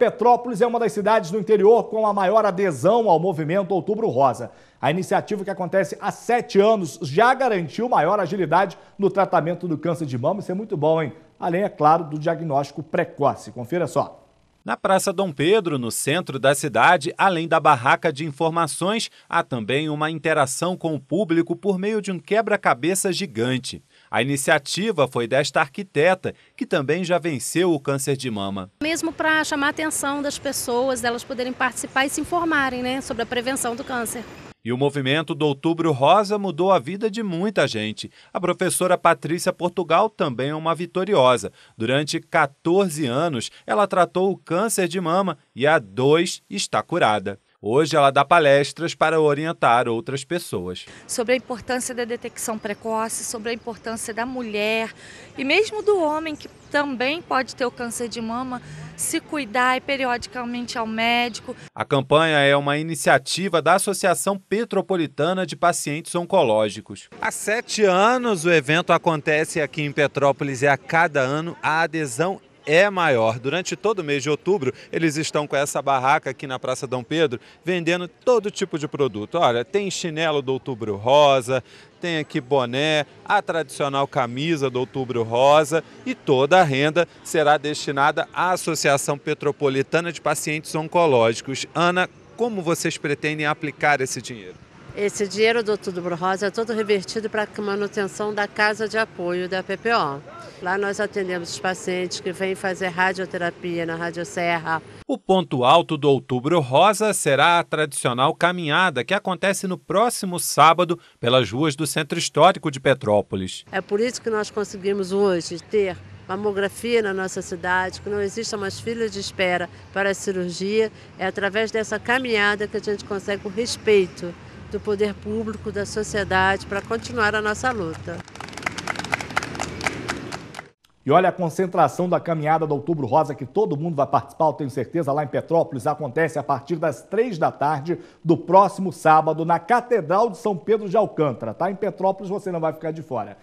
Petrópolis é uma das cidades do interior com a maior adesão ao movimento Outubro Rosa. A iniciativa que acontece há sete anos já garantiu maior agilidade no tratamento do câncer de mama. Isso é muito bom, hein? Além, é claro, do diagnóstico precoce. Confira só. Na Praça Dom Pedro, no centro da cidade, além da barraca de informações, há também uma interação com o público por meio de um quebra-cabeça gigante. A iniciativa foi desta arquiteta, que também já venceu o câncer de mama. Mesmo para chamar a atenção das pessoas, delas poderem participar e se informarem né, sobre a prevenção do câncer. E o movimento do Outubro Rosa mudou a vida de muita gente. A professora Patrícia Portugal também é uma vitoriosa. Durante 14 anos, ela tratou o câncer de mama e há dois está curada. Hoje ela dá palestras para orientar outras pessoas. Sobre a importância da detecção precoce, sobre a importância da mulher e mesmo do homem que também pode ter o câncer de mama, se cuidar e periodicamente ao médico. A campanha é uma iniciativa da Associação Petropolitana de Pacientes Oncológicos. Há sete anos o evento acontece aqui em Petrópolis e a cada ano a adesão é maior. Durante todo o mês de outubro, eles estão com essa barraca aqui na Praça Dom Pedro, vendendo todo tipo de produto. Olha, tem chinelo do Outubro Rosa, tem aqui boné, a tradicional camisa do Outubro Rosa e toda a renda será destinada à Associação Petropolitana de Pacientes Oncológicos. Ana, como vocês pretendem aplicar esse dinheiro? Esse dinheiro do Outubro Rosa é todo revertido para a manutenção da casa de apoio da PPO. Lá nós atendemos os pacientes que vêm fazer radioterapia na Serra. O ponto alto do Outubro Rosa será a tradicional caminhada que acontece no próximo sábado pelas ruas do Centro Histórico de Petrópolis. É por isso que nós conseguimos hoje ter mamografia na nossa cidade, que não exista mais filas de espera para a cirurgia. É através dessa caminhada que a gente consegue o respeito do poder público, da sociedade, para continuar a nossa luta. E olha a concentração da caminhada do Outubro Rosa, que todo mundo vai participar, eu tenho certeza, lá em Petrópolis, acontece a partir das três da tarde do próximo sábado, na Catedral de São Pedro de Alcântara, tá? Em Petrópolis você não vai ficar de fora.